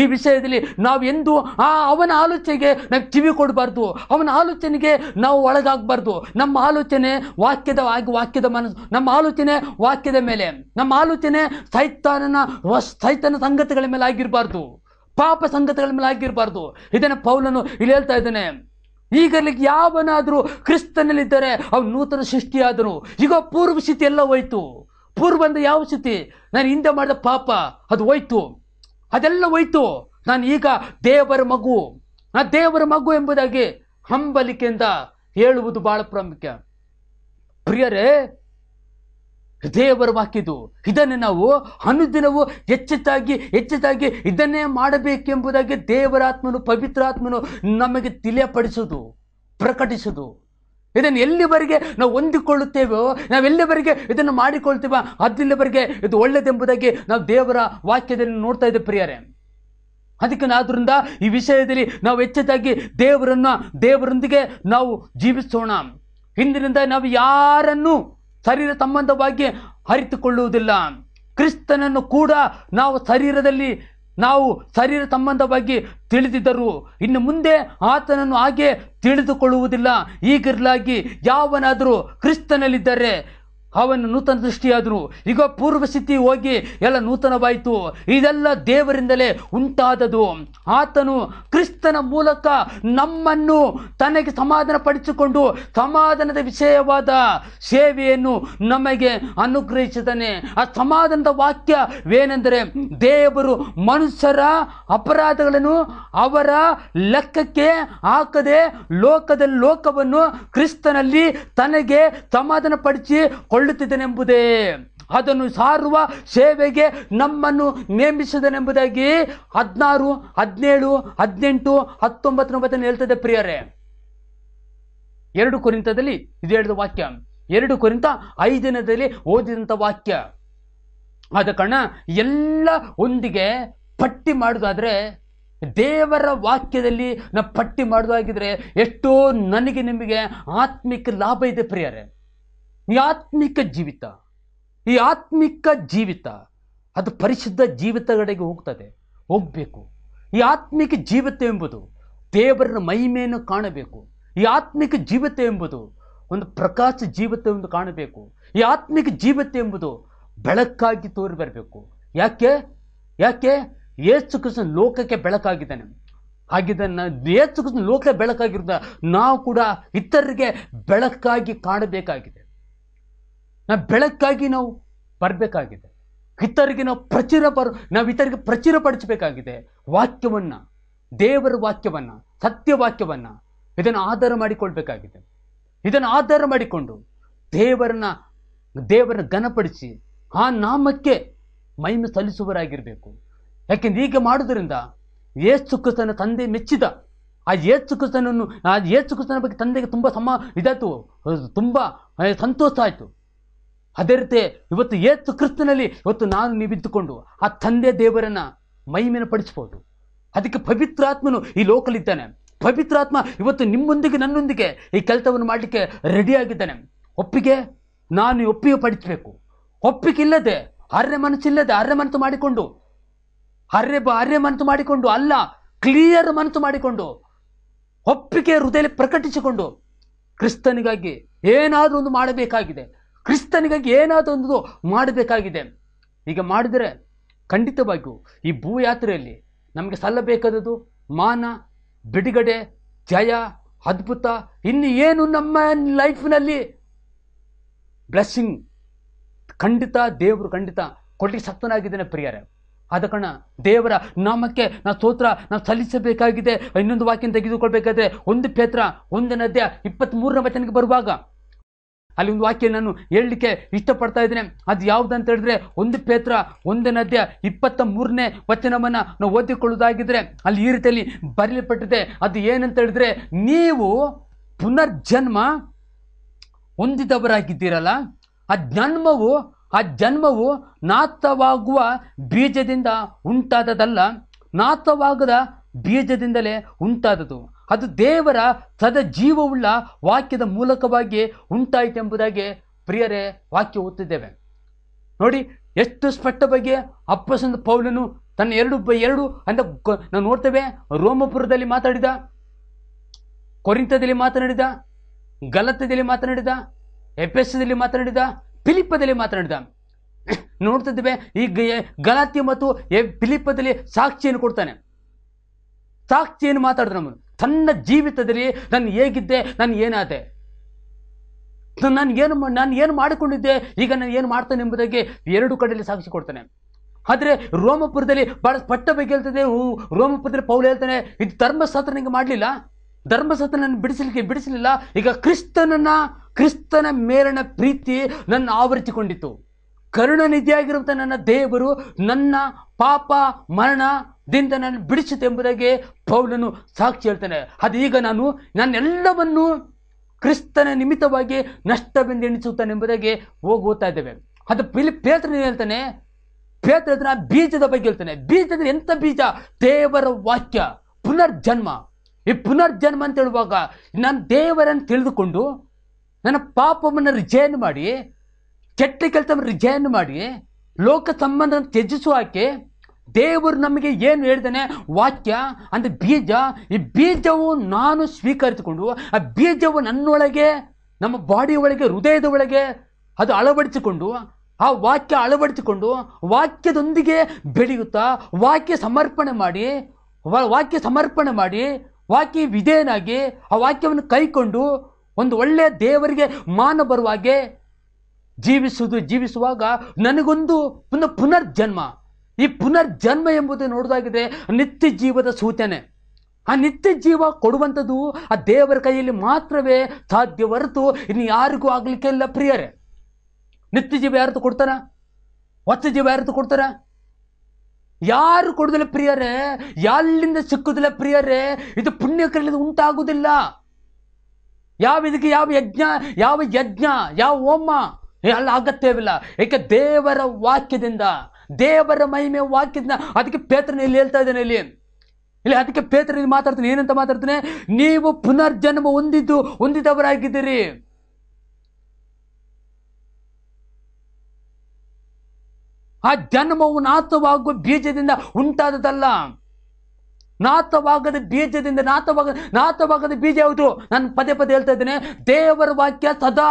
ಈ ವಿಷಯದಲ್ಲಿ ನಾವು ಎಂದು ಆ ಅವನ ಆಲೋಚನೆಗೆ ನಾವು ಕಿವಿ ಕೊಡಬಾರ್ದು ಅವನ ಆಲೋಚನೆಗೆ ನಾವು ಒಳಗಾಗಬಾರ್ದು ನಮ್ಮ ಆಲೋಚನೆ ವಾಕ್ಯದ ವಾಕ್ಯದ ಮನಸ್ಸು ನಮ್ಮ ಆಲೋಚನೆ ವಾಕ್ಯದ ಮೇಲೆ ನಮ್ಮ ಆಲೋಚನೆ ಸೈತಾನನ ಸೈತನ ಸಂಗತಿಗಳ ಮೇಲೆ ಆಗಿರಬಾರ್ದು ಪಾಪ ಸಂಗತಿಗಳ ಮೇಲೆ ಆಗಿರಬಾರ್ದು ಇದನ್ನು ಪೌಲನು ಇಲ್ಲಿ ಹೇಳ್ತಾ ಇದ್ದಾನೆ ಈಗಲಿ ಯಾವನಾದರೂ ಕ್ರಿಸ್ತನಲ್ಲಿದ್ದರೆ ಅವನು ನೂತನ ಸೃಷ್ಟಿಯಾದನು ಈಗ ಪೂರ್ವ ಸ್ಥಿತಿ ಎಲ್ಲ ಹೋಯ್ತು ಪೂರ್ವಂದ ಯಾವ ಸ್ಥಿತಿ ನಾನು ಹಿಂದೆ ಮಾಡಿದ ಪಾಪ ಅದು ಹೋಯ್ತು ಅದೆಲ್ಲ ಹೋಯ್ತು ನಾನು ಈಗ ದೇವರ ಮಗು ಆ ದೇವರ ಮಗು ಎಂಬುದಾಗಿ ಹಂಬಲಿಕೆಯಿಂದ ಹೇಳುವುದು ಬಹಳ ಪ್ರಾಮುಖ್ಯ ಪ್ರಿಯರೇ ದೇವರ ವಾಕ್ಯದು ಇದನ್ನು ನಾವು ಅನುದಿನವು ಹೆಚ್ಚೆತ್ತಾಗಿ ಹೆಚ್ಚಿತಾಗಿ ಇದನ್ನೇ ಮಾಡಬೇಕೆಂಬುದಾಗಿ ದೇವರಾತ್ಮನು ಪವಿತ್ರಾತ್ಮನು ನಮಗೆ ತಿಳಿಯಪಡಿಸುವುದು ಪ್ರಕಟಿಸುವುದು ಇದನ್ನು ಎಲ್ಲಿವರೆಗೆ ನಾವು ಹೊಂದಿಕೊಳ್ಳುತ್ತೇವೋ ನಾವೆಲ್ಲಿವರೆಗೆ ಇದನ್ನು ಮಾಡಿಕೊಳ್ತೇವೋ ಅದಿಲ್ಲವರೆಗೆ ಇದು ಒಳ್ಳೆದೆಂಬುದಾಗಿ ನಾವು ದೇವರ ವಾಕ್ಯದಲ್ಲಿ ನೋಡ್ತಾ ಇದ್ದೆ ಪ್ರಿಯರೇ ಅದಕ್ಕೆ ಆದ್ದರಿಂದ ಈ ವಿಷಯದಲ್ಲಿ ನಾವು ಹೆಚ್ಚದಾಗಿ ದೇವರನ್ನು ದೇವರೊಂದಿಗೆ ನಾವು ಜೀವಿಸೋಣ ಹಿಂದಿನಿಂದ ನಾವು ಯಾರನ್ನು ಶರೀರ ಸಂಬಂಧವಾಗಿ ಅರಿತುಕೊಳ್ಳುವುದಿಲ್ಲ ಕ್ರಿಸ್ತನನ್ನು ಕೂಡ ನಾವು ಶರೀರದಲ್ಲಿ ನಾವು ಶರೀರ ಸಂಬಂಧವಾಗಿ ತಿಳಿದಿದ್ದರು ಇನ್ನು ಮುಂದೆ ಆತನನ್ನು ಹಾಗೆ ತಿಳಿದುಕೊಳ್ಳುವುದಿಲ್ಲ ಈಗಿರಲಾಗಿ ಯಾವನಾದರೂ ಕ್ರಿಸ್ತನಲ್ಲಿದ್ದರೆ ಅವನು ನೂತನ ದೃಷ್ಟಿಯಾದರು ಈಗ ಪೂರ್ವ ಸ್ಥಿತಿ ಹೋಗಿ ಎಲ್ಲ ನೂತನವಾಯಿತು ಇದೆಲ್ಲ ದೇವರಿಂದಲೇ ಉಂಟಾದದು ಆತನು ಕ್ರಿಸ್ತನ ಮೂಲಕ ನಮ್ಮನ್ನು ತನಗೆ ಸಮಾಧಾನ ಪಡಿಸಿಕೊಂಡು ಸಮಾಧಾನದ ವಿಷಯವಾದ ಸೇವೆಯನ್ನು ನಮಗೆ ಅನುಗ್ರಹಿಸಿದ್ದಾನೆ ಆ ಸಮಾಧಾನದ ವಾಕ್ಯವೇನೆಂದರೆ ದೇವರು ಮನುಷ್ಯರ ಅಪರಾಧಗಳನ್ನು ಅವರ ಲೆಕ್ಕಕ್ಕೆ ಹಾಕದೆ ಲೋಕದ ಲೋಕವನ್ನು ಕ್ರಿಸ್ತನಲ್ಲಿ ತನಗೆ ಸಮಾಧಾನ ಪಡಿಸಿ ಕೊಳ್ಳುತ್ತಿದ್ದನೆಂಬುದೇ ಅದನ್ನು ಸಾರುವ ಸೇವೆಗೆ ನಮ್ಮನ್ನು ನೇಮಿಸಿದನೆಂಬುದಾಗಿ ಹದಿನಾರು ಹದಿನೇಳು ಹದಿನೆಂಟು ಹತ್ತೊಂಬತ್ತು ಹೇಳ್ತದೆ ಪ್ರಿಯರೇ ಎರಡು ಕುರಿತದಲ್ಲಿ ಇದು ಹೇಳಿದ ವಾಕ್ಯ ಎರಡು ಕುರಿತ ಐದಿನದಲ್ಲಿ ಓದಿದಂಥ ವಾಕ್ಯ ಆದ ಕಾರಣ ಎಲ್ಲ ಒಂದಿಗೆ ಪಟ್ಟಿ ಮಾಡೋದಾದರೆ ದೇವರ ವಾಕ್ಯದಲ್ಲಿ ನಾವು ಪಟ್ಟಿ ಮಾಡೋದಾಗಿದ್ರೆ ಎಷ್ಟೋ ನನಗೆ ನಿಮಗೆ ಆತ್ಮಿಕ ಲಾಭ ಇದೆ ಪ್ರಿಯರೇ ಈ ಆತ್ಮಿಕ ಜೀವಿತ ಈ ಆತ್ಮಿಕ ಜೀವಿತ ಅದು ಪರಿಶುದ್ಧ ಕಡೆಗೆ ಹೋಗ್ತದೆ ಹೋಗಬೇಕು ಈ ಆತ್ಮಿಕ ಜೀವಿತ ಎಂಬುದು ದೇವರ ಮಹಿಮೆಯನ್ನು ಕಾಣಬೇಕು ಈ ಆತ್ಮಿಕ ಜೀವಿತ ಎಂಬುದು ಒಂದು ಪ್ರಕಾಶ ಎಂದು ಕಾಣಬೇಕು ಈ ಆತ್ಮಿಕ ಜೀವತೆ ಎಂಬುದು ಬೆಳಕಾಗಿ ತೋರಿ ಬರಬೇಕು ಯಾಕೆ ಯಾಕೆ ಏಸು ಕೃಷ್ಣ ಲೋಕಕ್ಕೆ ಬೆಳಕಾಗಿದ್ದಾನೆ ಆಗಿದ್ದನ್ನು ಏಸು ಕೃಷ್ಣ ಲೋಕ ಬೆಳಕಾಗಿರೋದ ನಾವು ಕೂಡ ಇತರರಿಗೆ ಬೆಳಕಾಗಿ ಕಾಣಬೇಕಾಗಿದೆ ನಾವು ಬೆಳಕಾಗಿ ನಾವು ಬರಬೇಕಾಗಿದೆ ಇತರಿಗೆ ನಾವು ಪ್ರಚುರ ಬರ ನಾವು ಇತರಿಗೆ ಪ್ರಚುರ ಪಡಿಸಬೇಕಾಗಿದೆ ವಾಕ್ಯವನ್ನು ದೇವರ ವಾಕ್ಯವನ್ನು ಸತ್ಯವಾಕ್ಯವನ್ನು ಇದನ್ನು ಆಧಾರ ಮಾಡಿಕೊಳ್ಬೇಕಾಗಿದೆ ಇದನ್ನು ಆಧಾರ ಮಾಡಿಕೊಂಡು ದೇವರನ್ನ ದೇವರನ್ನ ಘನಪಡಿಸಿ ಆ ನಾಮಕ್ಕೆ ಮಹಿಮೆ ಸಲ್ಲಿಸುವರಾಗಿರಬೇಕು ಯಾಕೆಂದ್ರೆ ಹೀಗೆ ಮಾಡೋದ್ರಿಂದ ಏಸು ಕ್ರಿಸ್ತನ ತಂದೆ ಮೆಚ್ಚಿದ ಆ ಏಸು ಕ್ರಿಸ್ತನನ್ನು ಆ ಏಸು ಕ್ರಿಸ್ತನ ಬಗ್ಗೆ ತಂದೆಗೆ ತುಂಬ ಸಮ ಇದಾಯ್ತು ತುಂಬ ಸಂತೋಷ ಆಯಿತು ಅದೇ ರೀತಿ ಇವತ್ತು ಏತು ಕ್ರಿಸ್ತನಲ್ಲಿ ಇವತ್ತು ನಾನು ನೀವಿದ್ದುಕೊಂಡು ಆ ತಂದೆ ದೇವರನ್ನ ಮೈಮೇನ ಪಡಿಸ್ಬೋದು ಅದಕ್ಕೆ ಪವಿತ್ರಾತ್ಮನು ಈ ಪವಿತ್ರ ಪವಿತ್ರಾತ್ಮ ಇವತ್ತು ನಿಮ್ಮೊಂದಿಗೆ ನನ್ನೊಂದಿಗೆ ಈ ಕೆಲಸವನ್ನು ಮಾಡಲಿಕ್ಕೆ ರೆಡಿಯಾಗಿದ್ದಾನೆ ಒಪ್ಪಿಗೆ ನಾನು ಒಪ್ಪಿಗೆ ಪಡಿಸಬೇಕು ಒಪ್ಪಿಗೆ ಇಲ್ಲದೆ ಅರ್ಯ ಮನಸ್ಸಿಲ್ಲದೆ ಅರ್ಯ ಮನಸ್ಸು ಮಾಡಿಕೊಂಡು ಅರ್ಯ ಅರ್ಯ ಮನಸ್ಸು ಮಾಡಿಕೊಂಡು ಅಲ್ಲ ಕ್ಲಿಯರ್ ಮನಸ್ಸು ಮಾಡಿಕೊಂಡು ಒಪ್ಪಿಗೆ ಹೃದಯ ಪ್ರಕಟಿಸಿಕೊಂಡು ಕ್ರಿಸ್ತನಿಗಾಗಿ ಏನಾದರೂ ಒಂದು ಮಾಡಬೇಕಾಗಿದೆ ಕ್ರಿಸ್ತನಿಗಾಗಿ ಏನಾದೊಂದು ಮಾಡಬೇಕಾಗಿದೆ ಈಗ ಮಾಡಿದರೆ ಖಂಡಿತವಾಗಿಯೂ ಈ ಭೂ ಯಾತ್ರೆಯಲ್ಲಿ ನಮಗೆ ಸಲ್ಲಬೇಕಾದದ್ದು ಮಾನ ಬಿಡುಗಡೆ ಜಯ ಅದ್ಭುತ ಇನ್ನು ಏನು ನಮ್ಮ ಲೈಫ್ನಲ್ಲಿ ಬ್ಲೆಸ್ಸಿಂಗ್ ಖಂಡಿತ ದೇವರು ಖಂಡಿತ ಕೊಟ್ಟಿಗೆ ಸಕ್ತನಾಗಿದ್ದೇನೆ ಪ್ರಿಯರೇ ಆದ ಕಾರಣ ದೇವರ ನಾಮಕ್ಕೆ ನಾವು ಸ್ತೋತ್ರ ನಾವು ಸಲ್ಲಿಸಬೇಕಾಗಿದೆ ಇನ್ನೊಂದು ವಾಕ್ಯ ತೆಗೆದುಕೊಳ್ಬೇಕಾದ್ರೆ ಒಂದು ಪೇತ್ರ ನದ್ಯ ಇಪ್ಪತ್ತ್ ಇಪ್ಪತ್ತ್ಮೂರನೇ ವಚನಕ್ಕೆ ಬರುವಾಗ ಅಲ್ಲಿ ಒಂದು ವಾಕ್ಯ ನಾನು ಹೇಳಲಿಕ್ಕೆ ಇಷ್ಟಪಡ್ತಾ ಇದ್ದೇನೆ ಅದು ಯಾವುದಂತ ಹೇಳಿದ್ರೆ ಒಂದು ಪೇತ್ರ ನದ್ಯ ಇಪ್ಪತ್ತ ಮೂರನೇ ವಚನವನ್ನು ನಾವು ಓದಿಕೊಳ್ಳುವುದಾಗಿದ್ದರೆ ಅಲ್ಲಿ ಈ ರೀತಿಯಲ್ಲಿ ಬರೆಯಲ್ಪಟ್ಟಿದೆ ಅದು ಏನಂತ ಹೇಳಿದ್ರೆ ನೀವು ಪುನರ್ಜನ್ಮ ಹೊಂದಿದವರಾಗಿದ್ದೀರಲ್ಲ ಆ ಜನ್ಮವು ಆ ಜನ್ಮವು ನಾಥವಾಗುವ ಬೀಜದಿಂದ ಉಂಟಾದದಲ್ಲ ನಾಥವಾಗದ ಬೀಜದಿಂದಲೇ ಉಂಟಾದದು ಅದು ದೇವರ ಸದ ಜೀವವುಳ್ಳ ವಾಕ್ಯದ ಮೂಲಕವಾಗಿ ಉಂಟಾಯಿತು ಎಂಬುದಾಗಿ ಪ್ರಿಯರೇ ವಾಕ್ಯ ಓದ್ತಿದ್ದೇವೆ ನೋಡಿ ಎಷ್ಟು ಸ್ಪಷ್ಟ ಬಗ್ಗೆ ಅಪ್ಪಸಂದ ಪೌಲನು ತನ್ನ ಎರಡು ಬೈ ಎರಡು ಅಂತ ನಾವು ನೋಡ್ತೇವೆ ರೋಮಪುರದಲ್ಲಿ ಮಾತಾಡಿದ ಕೊರಿಂತದಲ್ಲಿ ಮಾತನಾಡಿದ ಗಲತ್ತದಲ್ಲಿ ಮಾತನಾಡಿದ ಎಪೆಸದಲ್ಲಿ ಮಾತನಾಡಿದ ಫಿಲಿಪ್ಪದಲ್ಲಿ ಮಾತನಾಡಿದ ನೋಡ್ತಿದ್ದೇವೆ ಈ ಗಲಾತಿ ಮತ್ತು ಫಿಲಿಪ್ಪದಲ್ಲಿ ಸಾಕ್ಷಿಯನ್ನು ಕೊಡ್ತಾನೆ ಸಾಕ್ಷಿಯನ್ನು ಮಾತಾಡಿದ್ರು ನಮ್ಮನ್ನು ತನ್ನ ಜೀವಿತದಲ್ಲಿ ನಾನು ಹೇಗಿದ್ದೆ ನಾನು ಏನಾದೆ ನಾನು ಏನು ನಾನು ಏನು ಮಾಡಿಕೊಂಡಿದ್ದೆ ಈಗ ನಾನು ಏನು ಮಾಡ್ತೇನೆ ಎಂಬುದಾಗಿ ಎರಡು ಕಡೆಯಲ್ಲಿ ಸಾಕ್ಷಿ ಕೊಡ್ತಾನೆ ಆದರೆ ರೋಮಪುರದಲ್ಲಿ ಭಾಳ ಸ್ಪಷ್ಟ ಬಗ್ಗೆ ಹೇಳ್ತದೆ ರೋಮಪುರದಲ್ಲಿ ಪೌಲ್ ಹೇಳ್ತಾನೆ ಇದು ಧರ್ಮಶಾಸ್ತ್ರ ನಿಂಗೆ ಮಾಡಲಿಲ್ಲ ಧರ್ಮಶಾಸ್ತ್ರ ನನ್ನ ಬಿಡಿಸಲಿಕ್ಕೆ ಬಿಡಿಸಲಿಲ್ಲ ಈಗ ಕ್ರಿಸ್ತನನ್ನ ಕ್ರಿಸ್ತನ ಮೇಲಿನ ಪ್ರೀತಿ ನನ್ನ ಆವರಿಸಿಕೊಂಡಿತ್ತು ಕರುಣನಿಧಿಯಾಗಿರುವಂಥ ನನ್ನ ದೇವರು ನನ್ನ ಪಾಪ ಮರಣ ದಿಂದ ನಾನು ಎಂಬುದಾಗಿ ಪೌಲನು ಸಾಕ್ಷಿ ಹೇಳ್ತಾನೆ ಈಗ ನಾನು ನನ್ನೆಲ್ಲವನ್ನು ಕ್ರಿಸ್ತನ ನಿಮಿತ್ತವಾಗಿ ನಷ್ಟವೆಂದು ಎಣಿಸುತ್ತಾನೆಂಬುದಾಗಿ ಹೋಗಿ ಓದ್ತಾ ಇದ್ದೇವೆ ಅದು ಪಿಲಿ ಪೇತ್ರ ಹೇಳ್ತಾನೆ ಪೇತ್ರ ಆ ಬೀಜದ ಬಗ್ಗೆ ಹೇಳ್ತಾನೆ ಬೀಜ ಅಂದರೆ ಎಂಥ ಬೀಜ ದೇವರ ವಾಕ್ಯ ಪುನರ್ಜನ್ಮ ಈ ಪುನರ್ಜನ್ಮ ಅಂತ ಹೇಳುವಾಗ ನಾನು ದೇವರನ್ನು ತಿಳಿದುಕೊಂಡು ನನ್ನ ಪಾಪವನ್ನು ರಿಜಯನ್ ಮಾಡಿ ಕೆಟ್ಟ ಕೆಲಸವನ್ನು ರಿಜೈನ್ ಮಾಡಿ ಲೋಕ ಸಂಬಂಧವನ್ನು ತ್ಯಜಿಸುವ ಹಾಕಿ ದೇವರು ನಮಗೆ ಏನು ಹೇಳ್ತಾನೆ ವಾಕ್ಯ ಅಂದರೆ ಬೀಜ ಈ ಬೀಜವು ನಾನು ಸ್ವೀಕರಿಸಿಕೊಂಡು ಆ ಬೀಜವು ನನ್ನೊಳಗೆ ನಮ್ಮ ಬಾಡಿ ಒಳಗೆ ಹೃದಯದ ಒಳಗೆ ಅದು ಅಳವಡಿಸಿಕೊಂಡು ಆ ವಾಕ್ಯ ಅಳವಡಿಸಿಕೊಂಡು ವಾಕ್ಯದೊಂದಿಗೆ ಬೆಳೆಯುತ್ತಾ ವಾಕ್ಯ ಸಮರ್ಪಣೆ ಮಾಡಿ ವಾಕ್ಯ ಸಮರ್ಪಣೆ ಮಾಡಿ ವಾಕ್ಯ ವಿಧೇಯನಾಗಿ ಆ ವಾಕ್ಯವನ್ನು ಕೈಕೊಂಡು ಒಂದು ಒಳ್ಳೆಯ ದೇವರಿಗೆ ಮಾನ ಬರುವಾಗೆ ಜೀವಿಸುವುದು ಜೀವಿಸುವಾಗ ನನಗೊಂದು ಪುನಃ ಪುನರ್ಜನ್ಮ ಈ ಪುನರ್ಜನ್ಮ ಎಂಬುದು ನೋಡೋದಾಗಿದ್ರೆ ನಿತ್ಯ ಜೀವದ ಸೂಚನೆ ಆ ನಿತ್ಯ ಜೀವ ಕೊಡುವಂಥದ್ದು ಆ ದೇವರ ಕೈಯಲ್ಲಿ ಮಾತ್ರವೇ ಸಾಧ್ಯ ಹೊರತು ಇನ್ನು ಯಾರಿಗೂ ಆಗಲಿಕ್ಕೆ ಇಲ್ಲ ಪ್ರಿಯರೇ ನಿತ್ಯ ಜೀವ ಯಾರದು ಕೊಡ್ತಾರ ಹೊತ್ತ ಜೀವ ಯಾರದು ಕೊಡ್ತಾರ ಯಾರು ಕೊಡೋದಿಲ್ಲ ಪ್ರಿಯರೇ ಎಲ್ಲಿಂದ ಸಿಕ್ಕುದಿಲ್ಲ ಪ್ರಿಯರೇ ಇದು ಪುಣ್ಯ ಕರೆಯಲಿದ ಉಂಟಾಗುವುದಿಲ್ಲ ಯಾವ ಇದಕ್ಕೆ ಯಾವ ಯಜ್ಞ ಯಾವ ಯಜ್ಞ ಯಾವ ಹೋಮ ಎಲ್ಲ ಅಗತ್ಯವಿಲ್ಲ ಏಕೆ ದೇವರ ವಾಕ್ಯದಿಂದ ದೇವರ ಮಹಿಮೆ ವಾಕ್ಯದಿಂದ ಅದಕ್ಕೆ ಪೇತ್ರನ ಇಲ್ಲಿ ಹೇಳ್ತಾ ಇದ್ದೇನೆ ಇಲ್ಲಿ ಇಲ್ಲಿ ಅದಕ್ಕೆ ಪೇತ್ರ ಮಾತಾಡ್ತೀನಿ ಏನಂತ ಮಾತಾಡ್ತಾನೆ ನೀವು ಪುನರ್ಜನ್ಮ ಹೊಂದಿದ್ದು ಹೊಂದಿದವರಾಗಿದ್ದೀರಿ ಆ ಜನ್ಮವು ನಾಥವಾಗುವ ಬೀಜದಿಂದ ಉಂಟಾದದಲ್ಲ ನಾಥವಾಗದ ಬೀಜದಿಂದ ನಾಥವಾಗ ನಾಥವಾಗದ ಬೀಜ ಯಾವುದು ನಾನು ಪದೇ ಪದೇ ಹೇಳ್ತಾ ಇದ್ದೇನೆ ದೇವರ ವಾಕ್ಯ ಸದಾ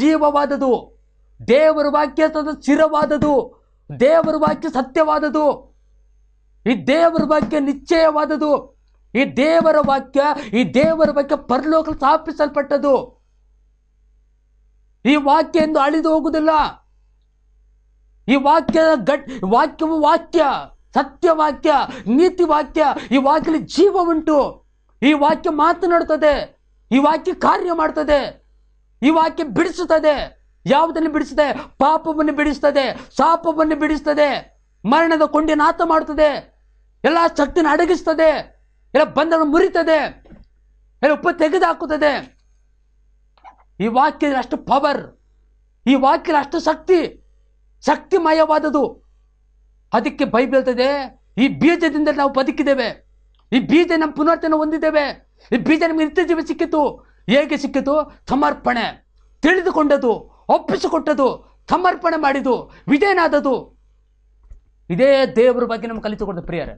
ಜೀವವಾದದು ದೇವರ ವಾಕ್ಯ ಸದಾ ಸ್ಥಿರವಾದದು ದೇವರ ವಾಕ್ಯ ಸತ್ಯವಾದದು ಈ ದೇವರ ವಾಕ್ಯ ನಿಶ್ಚಯವಾದದು ಈ ದೇವರ ವಾಕ್ಯ ಈ ದೇವರ ವಾಕ್ಯ ಪರಲೋಕ ಸ್ಥಾಪಿಸಲ್ಪಟ್ಟದು ಈ ವಾಕ್ಯ ಎಂದು ಅಳಿದು ಹೋಗುವುದಿಲ್ಲ ಈ ವಾಕ್ಯ ಗಟ್ ವಾಕ್ಯವು ವಾಕ್ಯ ಸತ್ಯ ವಾಕ್ಯ ನೀತಿ ವಾಕ್ಯ ಈ ವಾಕ್ಯ ಜೀವ ಉಂಟು ಈ ವಾಕ್ಯ ಮಾತನಾಡುತ್ತದೆ ಈ ವಾಕ್ಯ ಕಾರ್ಯ ಮಾಡ್ತದೆ ಈ ವಾಕ್ಯ ಬಿಡಿಸುತ್ತದೆ ಯಾವುದನ್ನು ಬಿಡಿಸ್ತದೆ ಪಾಪವನ್ನು ಬಿಡಿಸ್ತದೆ ಶಾಪವನ್ನು ಬಿಡಿಸ್ತದೆ ಮರಣದ ಕೊಂಡಿ ನಾಥ ಮಾಡುತ್ತದೆ ಎಲ್ಲ ಶಕ್ತಿನ ಅಡಗಿಸ್ತದೆ ಎಲ್ಲ ಬಂಧನ ಮುರಿತದೆ ಎಲ್ಲ ಉಪ್ಪ ತೆಗೆದುಹಾಕುತ್ತದೆ ಈ ವಾಕ್ಯದ ಅಷ್ಟು ಪವರ್ ಈ ವಾಕ್ಯದ ಅಷ್ಟು ಶಕ್ತಿ ಶಕ್ತಿಮಯವಾದದು ಅದಕ್ಕೆ ಬೀಳ್ತದೆ ಈ ಬೀಜದಿಂದ ನಾವು ಬದುಕಿದ್ದೇವೆ ಈ ಬೀಜ ನಮ್ಮ ಪುನರ್ತನ ಹೊಂದಿದ್ದೇವೆ ಈ ಬೀಜ ನಮಗೆ ನಿತ್ಯ ಜೀವ ಸಿಕ್ಕಿತು ಹೇಗೆ ಸಿಕ್ಕಿತು ಸಮರ್ಪಣೆ ತಿಳಿದುಕೊಂಡದು ಒಪ್ಪಿಸಿಕೊಟ್ಟದು ಸಮರ್ಪಣೆ ಮಾಡಿದು ವಿಧೇನಾದದು ಇದೇ ದೇವರ ಬಗ್ಗೆ ನಮ್ಗೆ ಕಲಿತುಕೊಂಡ ಪ್ರಿಯರ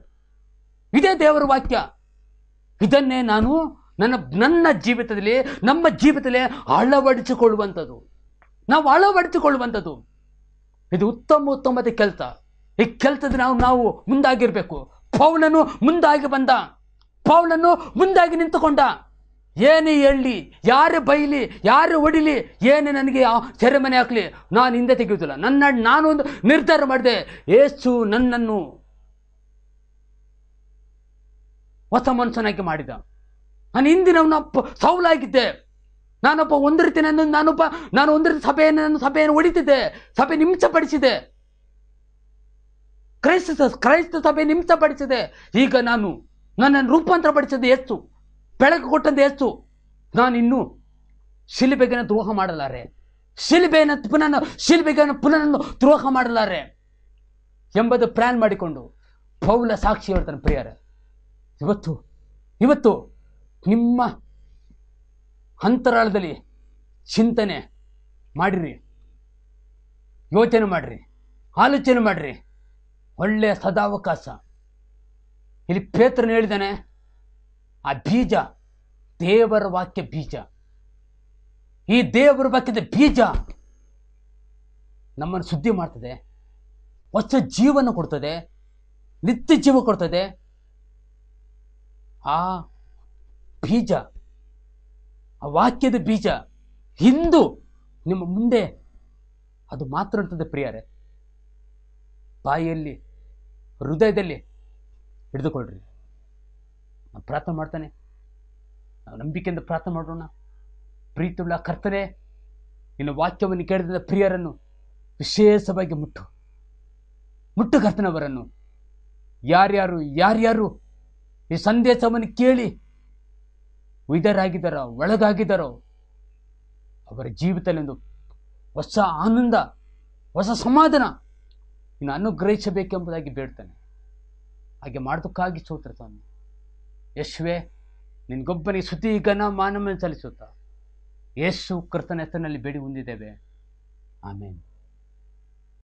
ಇದೇ ದೇವರ ವಾಕ್ಯ ಇದನ್ನೇ ನಾನು ನನ್ನ ನನ್ನ ಜೀವಿತದಲ್ಲಿ ನಮ್ಮ ಜೀವಿತದಲ್ಲಿ ಅಳವಡಿಸಿಕೊಳ್ಳುವಂಥದ್ದು ನಾವು ಅಳವಡಿಸಿಕೊಳ್ಳುವಂಥದ್ದು ಇದು ಉತ್ತಮ ಉತ್ತಮದ ಕೆಲಸ ಈ ಕೆಲಸದ ನಾವು ನಾವು ಮುಂದಾಗಿರಬೇಕು ಪೌಲನು ಮುಂದಾಗಿ ಬಂದ ಪೌಲನು ಮುಂದಾಗಿ ನಿಂತುಕೊಂಡ ಏನೇ ಹೇಳಲಿ ಯಾರು ಬೈಲಿ ಯಾರು ಹೊಡಿಲಿ ಏನೇ ನನಗೆ ಸೆರೆಮನೆ ಹಾಕಲಿ ನಾನು ಹಿಂದೆ ತೆಗೆಯುವುದಿಲ್ಲ ನನ್ನ ನಾನೊಂದು ನಿರ್ಧಾರ ಮಾಡಿದೆ ಏಸು ನನ್ನನ್ನು ಹೊಸ ಮನುಷ್ಯನಾಗಿ ಮಾಡಿದ ನಾನು ಹಿಂದಿನವನೊಬ್ಬ ಸೌಲಾಗಿದ್ದೆ ನಾನೊಬ್ಬ ಒಂದಿರ್ತೀನಿ ನನ್ನ ನಾನೊಬ್ಬ ನಾನು ರೀತಿ ಸಭೆಯನ್ನು ನನ್ನ ಸಭೆಯನ್ನು ಹೊಡಿತಿದ್ದೆ ಸಭೆ ಪಡಿಸಿದೆ ಕ್ರೈಸ್ತ ಕ್ರೈಸ್ತ ಸಭೆ ಪಡಿಸಿದೆ ಈಗ ನಾನು ನನ್ನನ್ನು ರೂಪಾಂತರ ಪಡಿಸಿದ್ದೆ ಎಷ್ಟು ಬೆಳಕು ಕೊಟ್ಟಂತೆ ನಾನು ನಾನಿನ್ನು ಶಿಲ್ಬೆಗನ ದ್ರೋಹ ಮಾಡಲಾರೆ ಶಿಲ್ಬೆಯನ್ನು ಪುನಃ ಶಿಲ್ಬೆಗನ ಪುನಃ ದ್ರೋಹ ಮಾಡಲಾರೆ ಎಂಬುದು ಪ್ಲ್ಯಾನ್ ಮಾಡಿಕೊಂಡು ಪೌಲ ಸಾಕ್ಷಿ ಹೇಳ್ತಾನೆ ಪ್ರಿಯರ ಇವತ್ತು ಇವತ್ತು ನಿಮ್ಮ ಅಂತರಾಳದಲ್ಲಿ ಚಿಂತನೆ ಮಾಡಿರಿ ಯೋಚನೆ ಮಾಡಿರಿ ಆಲೋಚನೆ ಮಾಡಿರಿ ಒಳ್ಳೆಯ ಸದಾವಕಾಶ ಇಲ್ಲಿ ಪೇತ್ರನ ಹೇಳಿದ್ದಾನೆ ಆ ಬೀಜ ದೇವರ ವಾಕ್ಯ ಬೀಜ ಈ ದೇವರ ವಾಕ್ಯದ ಬೀಜ ನಮ್ಮನ್ನು ಸುದ್ದಿ ಮಾಡ್ತದೆ ಹೊಸ ಜೀವನ ಕೊಡ್ತದೆ ನಿತ್ಯ ಜೀವ ಕೊಡ್ತದೆ ಆ ಬೀಜ ಆ ವಾಕ್ಯದ ಬೀಜ ಹಿಂದೂ ನಿಮ್ಮ ಮುಂದೆ ಅದು ಮಾತ್ರ ಇರ್ತದೆ ಪ್ರಿಯರೇ ಬಾಯಿಯಲ್ಲಿ ಹೃದಯದಲ್ಲಿ ಹಿಡಿದುಕೊಳ್ಳ್ರಿ ಪ್ರಾರ್ಥನೆ ಮಾಡ್ತಾನೆ ನಾವು ನಂಬಿಕೆಯಿಂದ ಪ್ರಾರ್ಥನೆ ಮಾಡೋಣ ಪ್ರೀತಿಯುಳ್ಳ ಕರ್ತನೆ ಇನ್ನು ವಾಕ್ಯವನ್ನು ಕೇಳಿದ ಪ್ರಿಯರನ್ನು ವಿಶೇಷವಾಗಿ ಮುಟ್ಟು ಮುಟ್ಟು ಕರ್ತನವರನ್ನು ಯಾರ್ಯಾರು ಯಾರ್ಯಾರು ಈ ಸಂದೇಶವನ್ನು ಕೇಳಿ ಉಯ್ದರಾಗಿದ್ದಾರೋ ಒಳಗಾಗಿದ್ದಾರೋ ಅವರ ಜೀವಿತಲೆಂದು ಹೊಸ ಆನಂದ ಹೊಸ ಸಮಾಧಾನ ಇನ್ನು ಅನುಗ್ರಹಿಸಬೇಕೆಂಬುದಾಗಿ ಬೇಡ್ತಾನೆ ಹಾಗೆ ಮಾಡೋದಕ್ಕಾಗಿ ಸೋತಿರ್ತಾನೆ ಯಶ್ವೇ ನಿನಗೊಬ್ಬನಿಗೆ ಸುತೀಗನ ಮಾನವನ್ನು ಸಲ್ಲಿಸುತ್ತಾ ಯೇಸು ಕೃತನ ಹೆಸರಿನಲ್ಲಿ ಬೇಡಿ ಹೊಂದಿದ್ದೇವೆ ಆಮೇಲೆ